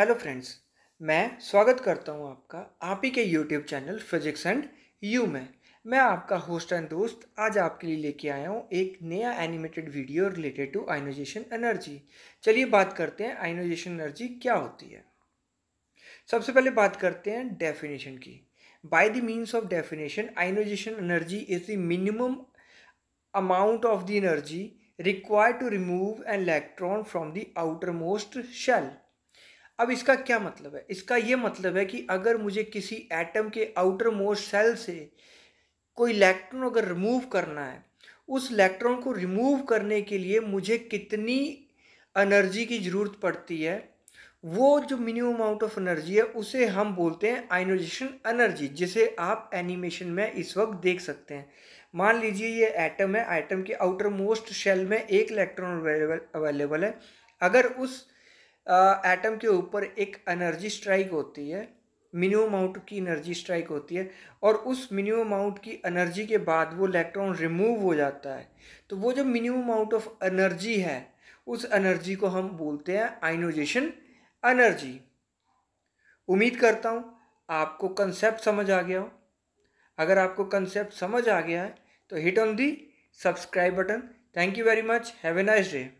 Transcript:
hello friends मैं स्वागत करता हूं आपका आप ही के YouTube channel physics and you में मैं आपका होस्ट एंड दोस्त आज आपके लिए लेके आया हूं एक नया animated video related to ionisation energy चलिए बात करते हैं आइनोजेशन एनर्जी क्या होती है सबसे पहले बात करते हैं डेफिनेशन की by the means of definition ionisation energy is the minimum amount of the energy require to remove an electron from the outermost shell अब इसका क्या मतलब है इसका ये मतलब है कि अगर मुझे किसी एटम के आउटर मोस्ट सेल से कोई इलेक्ट्रॉन अगर रिमूव करना है उस इलेक्ट्रॉन को रिमूव करने के लिए मुझे कितनी एनर्जी की ज़रूरत पड़ती है वो जो मिनिमम अमाउंट ऑफ एनर्जी है उसे हम बोलते हैं आइनोजेशन एनर्जी जिसे आप एनिमेशन में इस वक्त देख सकते हैं मान लीजिए ये एटम है एटम के आउटर मोस्ट शेल में एक इलेक्ट्रॉन अवेलेबल है अगर उस एटम के ऊपर एक एनर्जी स्ट्राइक होती है मिनिमम अमाउंट की एनर्जी स्ट्राइक होती है और उस मिनिमम अमाउंट की एनर्जी के बाद वो इलेक्ट्रॉन रिमूव हो जाता है तो वो जो मिनिमम अमाउंट ऑफ एनर्जी है उस एनर्जी को हम बोलते हैं आइनोजेशन एनर्जी उम्मीद करता हूँ आपको कंसेप्ट समझ आ गया हो अगर आपको कंसेप्ट समझ आ गया है तो hit on the subscribe button thank you very much have a nice day